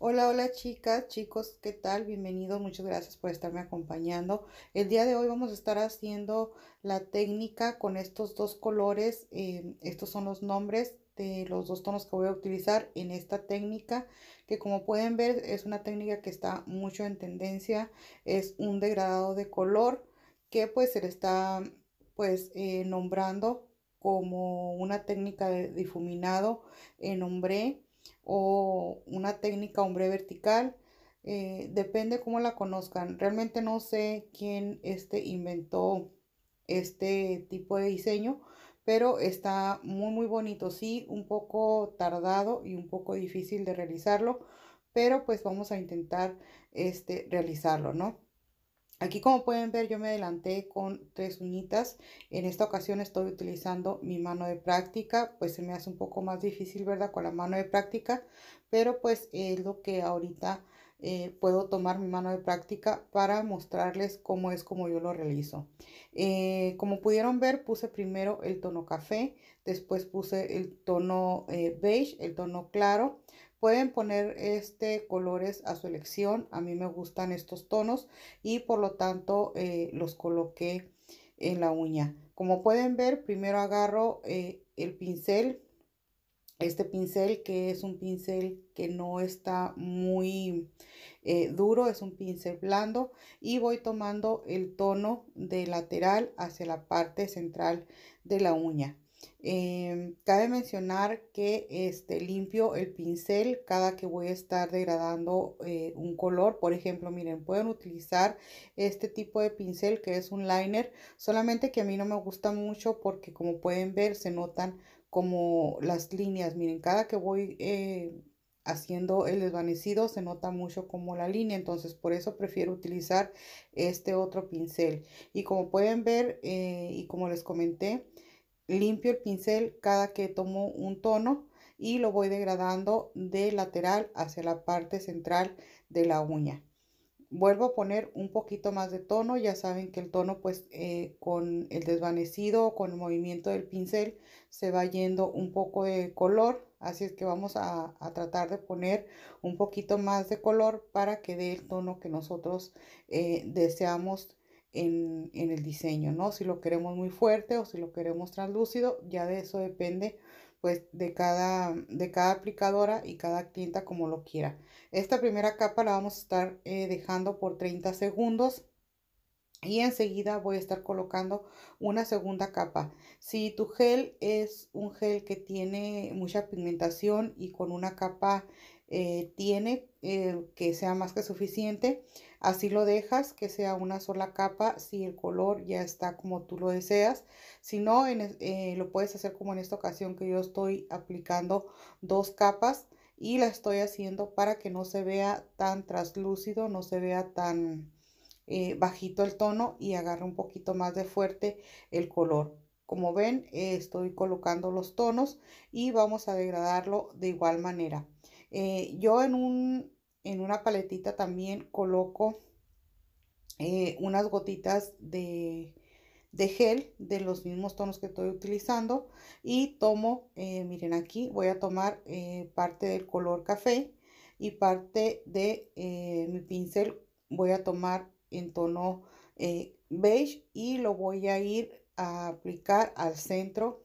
Hola, hola chicas, chicos, ¿qué tal? Bienvenidos, muchas gracias por estarme acompañando. El día de hoy vamos a estar haciendo la técnica con estos dos colores. Eh, estos son los nombres de los dos tonos que voy a utilizar en esta técnica, que como pueden ver es una técnica que está mucho en tendencia. Es un degradado de color que pues se le está pues eh, nombrando como una técnica de difuminado en hombre o una técnica hombre vertical. Eh, depende cómo la conozcan. Realmente no sé quién este inventó este tipo de diseño, pero está muy muy bonito. Sí, un poco tardado y un poco difícil de realizarlo, pero pues vamos a intentar este realizarlo, ¿no? Aquí como pueden ver yo me adelanté con tres uñitas. En esta ocasión estoy utilizando mi mano de práctica, pues se me hace un poco más difícil, ¿verdad? Con la mano de práctica, pero pues es lo que ahorita eh, puedo tomar mi mano de práctica para mostrarles cómo es como yo lo realizo. Eh, como pudieron ver puse primero el tono café, después puse el tono eh, beige, el tono claro, Pueden poner este colores a su elección. A mí me gustan estos tonos y por lo tanto eh, los coloqué en la uña. Como pueden ver, primero agarro eh, el pincel. Este pincel que es un pincel que no está muy eh, duro, es un pincel blando. Y voy tomando el tono de lateral hacia la parte central de la uña. Em, cabe mencionar que este, limpio el pincel cada que voy a estar degradando eh, un color. Por ejemplo, miren, pueden utilizar este tipo de pincel que es un liner. Solamente que a mí no me gusta mucho porque como pueden ver se notan como las líneas. Miren, cada que voy... Eh, haciendo el desvanecido se nota mucho como la línea entonces por eso prefiero utilizar este otro pincel y como pueden ver eh, y como les comenté limpio el pincel cada que tomo un tono y lo voy degradando de lateral hacia la parte central de la uña. Vuelvo a poner un poquito más de tono, ya saben que el tono pues eh, con el desvanecido con el movimiento del pincel se va yendo un poco de color, así es que vamos a, tratar de poner un poquito más de color para que dé el tono que nosotros eh, deseamos en, el diseño, ¿no? Si lo queremos muy fuerte o si lo queremos translúcido, ya de eso depende pues de cada, de cada aplicadora y cada tinta como lo quiera. Esta primera capa la vamos a estar eh, dejando por 30 segundos y enseguida voy a estar colocando una segunda capa. Si tu gel es un gel que tiene mucha pigmentación y con una capa eh, tiene, eh, que sea más que suficiente. Así lo dejas, que sea una sola capa, si el color ya está como tú lo deseas. Si no, eh, lo puedes hacer como en esta ocasión que yo estoy aplicando dos capas y la estoy haciendo para que no se vea tan translúcido, no se vea tan bajito el tono y agarre un poquito más de fuerte el color. Como ven, estoy colocando los tonos y vamos a degradarlo de igual manera. Eh, yo en, una paletita también coloco eh, unas gotitas de, gel de los mismos tonos que estoy utilizando y tomo, eh, miren aquí voy a tomar parte del color café y parte de mi pincel voy a tomar en tono beige y lo voy a ir a aplicar al centro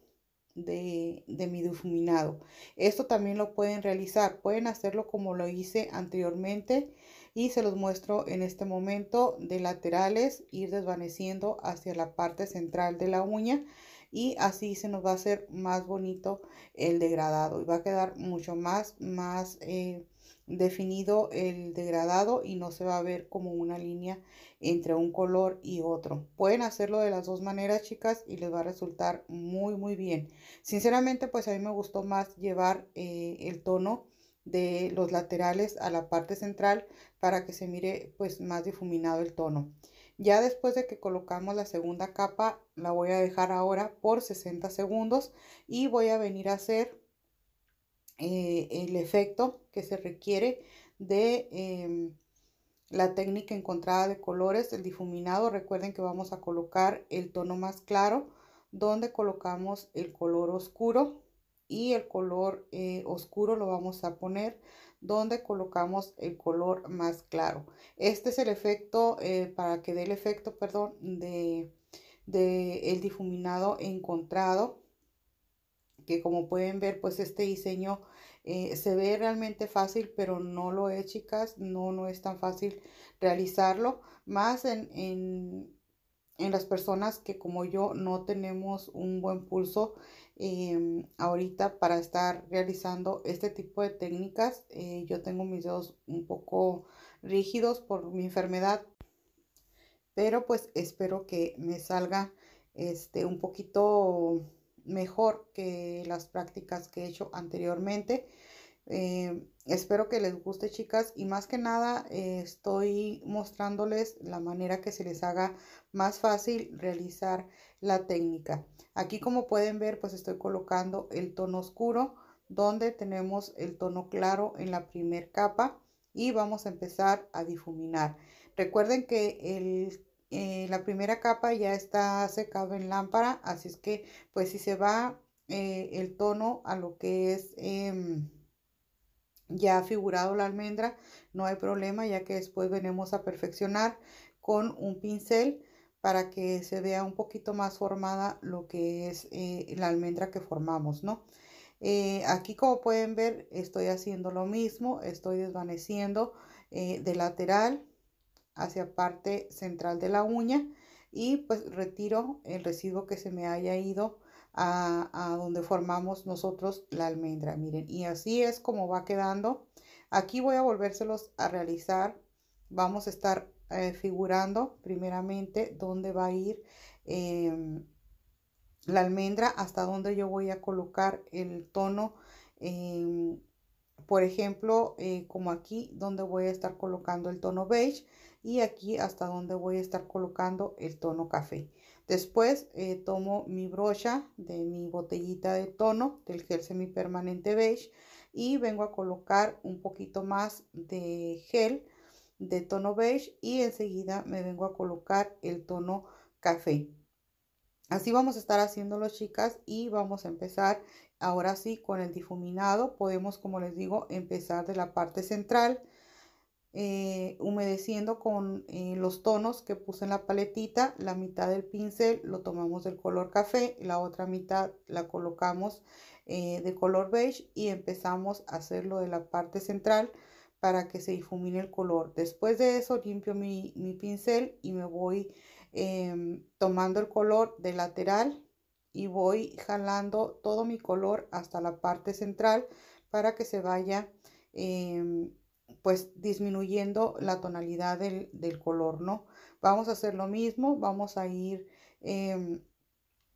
de, mi difuminado. Esto también lo pueden realizar, pueden hacerlo como lo hice anteriormente y se los muestro en este momento de laterales, ir desvaneciendo hacia la parte central de la uña y así se nos va a hacer más bonito el degradado y va a quedar mucho más, más eh, definido el degradado y no se va a ver como una línea entre un color y otro. Pueden hacerlo de las dos maneras, chicas, y les va a resultar muy, muy bien. Sinceramente, pues a mí me gustó más llevar eh, el tono de los laterales a la parte central para que se mire pues más difuminado el tono. Ya después de que colocamos la segunda capa, la voy a dejar ahora por 60 segundos y voy a venir a hacer eh, el efecto que se requiere de em, la técnica encontrada de colores, el difuminado. Recuerden que vamos a colocar el tono más claro donde colocamos el color oscuro y el color eh, oscuro lo vamos a poner donde colocamos el color más claro. Este es el efecto, eh, para que dé el efecto, perdón, de, de, el difuminado encontrado, que como pueden ver, pues este diseño eh, se ve realmente fácil, pero no lo es, chicas. No, no es tan fácil realizarlo. Más en, las personas que como yo no tenemos un buen pulso em, ahorita para estar realizando este tipo de técnicas. Eh, yo tengo mis dedos un poco rígidos por mi enfermedad. Pero pues espero que me salga este un poquito mejor que las prácticas que he hecho anteriormente. Eh, espero que les guste chicas y más que nada eh, estoy mostrándoles la manera que se les haga más fácil realizar la técnica. Aquí como pueden ver pues estoy colocando el tono oscuro donde tenemos el tono claro en la primer capa y vamos a empezar a difuminar. Recuerden que el eh, la primera capa ya está secada en lámpara, así es que pues si se va eh, el tono a lo que es em, ya figurado la almendra, no hay problema ya que después venimos a perfeccionar con un pincel para que se vea un poquito más formada lo que es eh, la almendra que formamos, ¿no? aquí como pueden ver estoy haciendo lo mismo, estoy desvaneciendo de lateral hacia parte central de la uña y pues retiro el residuo que se me haya ido a, donde formamos nosotros la almendra miren y así es como va quedando aquí voy a volvérselos a realizar vamos a estar eh, figurando primeramente dónde va a ir em, la almendra hasta donde yo voy a colocar el tono em, por ejemplo eh, como aquí donde voy a estar colocando el tono beige y aquí hasta donde voy a estar colocando el tono café después eh, tomo mi brocha de mi botellita de tono del gel semipermanente beige y vengo a colocar un poquito más de gel de tono beige y enseguida me vengo a colocar el tono café así vamos a estar haciéndolo chicas y vamos a empezar ahora sí con el difuminado podemos como les digo empezar de la parte central eh, humedeciendo con eh, los tonos que puse en la paletita, la mitad del pincel lo tomamos del color café, la otra mitad la colocamos eh, de color beige y empezamos a hacerlo de la parte central para que se difumine el color. Después de eso limpio mi, pincel y me voy em, tomando el color de lateral y voy jalando todo mi color hasta la parte central para que se vaya em, pues disminuyendo la tonalidad del, color, ¿no? Vamos a hacer lo mismo, vamos a ir em,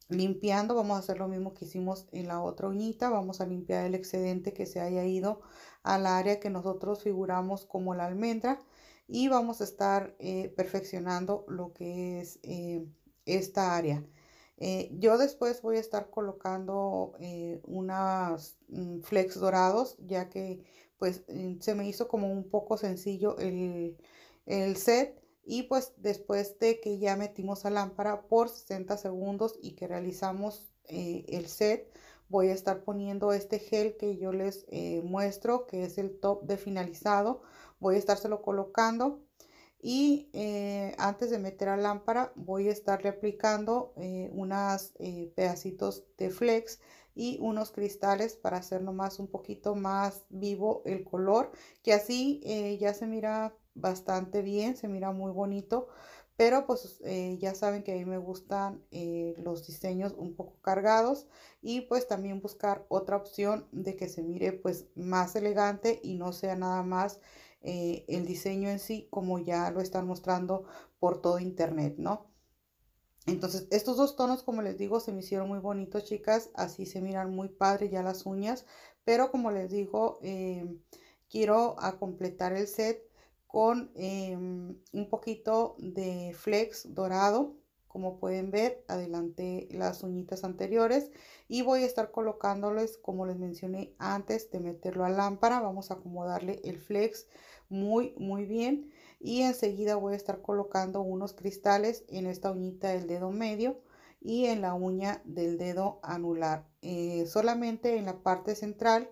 limpiando, vamos a hacer lo mismo que hicimos en la otra uñita, vamos a limpiar el excedente que se haya ido al área que nosotros figuramos como la almendra y vamos a estar eh, perfeccionando lo que es eh, esta área. Eh, yo después voy a estar colocando unas mm, flex dorados, ya que pues mm, se me hizo como un poco sencillo el, set y pues después de que ya metimos la lámpara por 60 segundos y que realizamos eh, el set voy a estar poniendo este gel que yo les eh, muestro que es el top de finalizado voy a estárselo colocando y eh, antes de meter la lámpara voy a estarle aplicando eh, unos eh, pedacitos de flex y unos cristales para hacerlo más un poquito más vivo el color que así eh, ya se mira bastante bien se mira muy bonito pero pues ya saben que a mí me gustan los diseños un poco cargados y pues también buscar otra opción de que se mire pues más elegante y no sea nada más eh, el diseño en sí como ya lo están mostrando por todo internet, ¿no? Entonces, estos dos tonos, como les digo, se me hicieron muy bonitos, chicas. Así se miran muy padre ya las uñas. Pero como les digo, em, quiero a completar el set con em, un poquito de flex dorado como pueden ver, adelanté las uñitas anteriores y voy a estar colocándoles, como les mencioné antes de meterlo a lámpara, vamos a acomodarle el flex muy, muy bien. Y enseguida voy a estar colocando unos cristales en esta uñita del dedo medio y en la uña del dedo anular. Eh, solamente en la parte central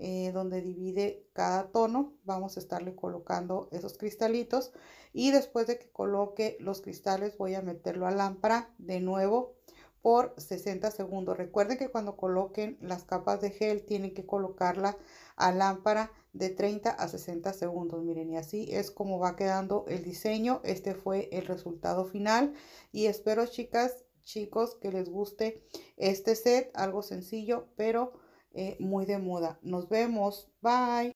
eh, donde divide cada tono. Vamos a estarle colocando esos cristalitos y después de que coloque los cristales voy a meterlo a lámpara de nuevo por 60 segundos. Recuerden que cuando coloquen las capas de gel tienen que colocarla a lámpara de 30 a 60 segundos. Miren, y así es como va quedando el diseño. Este fue el resultado final y espero chicas, chicos que les guste este set, algo sencillo, pero eh, muy de moda. Nos vemos. Bye.